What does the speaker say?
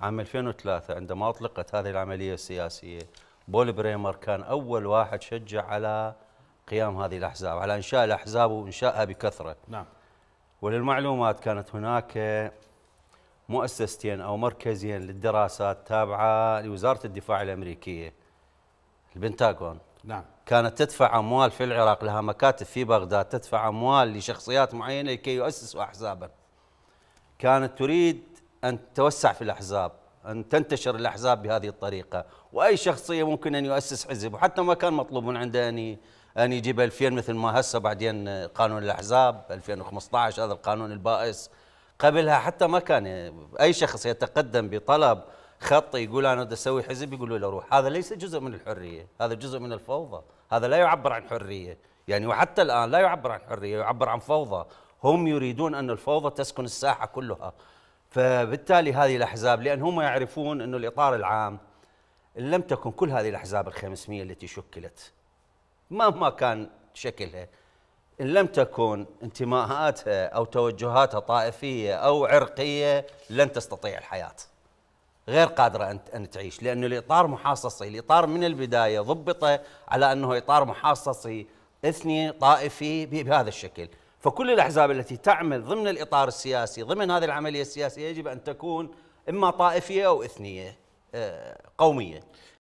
عام 2003 عندما أطلقت هذه العملية السياسية بول بريمر كان أول واحد شجع على قيام هذه الأحزاب على إنشاء الأحزاب وإنشائها بكثرة نعم وللمعلومات كانت هناك مؤسستين أو مركزين للدراسات تابعة لوزارة الدفاع الأمريكية البنتاغون نعم كانت تدفع أموال في العراق لها مكاتب في بغداد تدفع أموال لشخصيات معينة لكي يؤسسوا أحزابا كانت تريد أن تتوسع في الأحزاب أن تنتشر الأحزاب بهذه الطريقة وأي شخصية ممكن أن يؤسس حزب وحتى ما كان مطلوب من عنده أن أن يجيب 2000 مثل ما هسه بعدين قانون الأحزاب 2015 هذا القانون البائس قبلها حتى ما كان أي شخص يتقدم بطلب خط يقول أنا بدي أسوي حزب يقولوا له روح هذا ليس جزء من الحرية هذا جزء من الفوضى هذا لا يعبر عن حرية يعني وحتى الآن لا يعبر عن حرية يعبر عن فوضى هم يريدون أن الفوضى تسكن الساحة كلها فبالتالي هذه الأحزاب لأن هم يعرفون أنه الإطار العام إن لم تكن كل هذه الأحزاب ال 500 التي شكلت مهما كان شكلها إن لم تكن انتماءاتها أو توجهاتها طائفية أو عرقية لن تستطيع الحياة غير قادرة أن تعيش لأنه الإطار محاصصي الإطار من البداية ضبط على أنه إطار محاصصي إثني طائفي بهذا الشكل فكل الأحزاب التي تعمل ضمن الإطار السياسي ضمن هذه العملية السياسية يجب أن تكون إما طائفية أو إثنية آه، قومية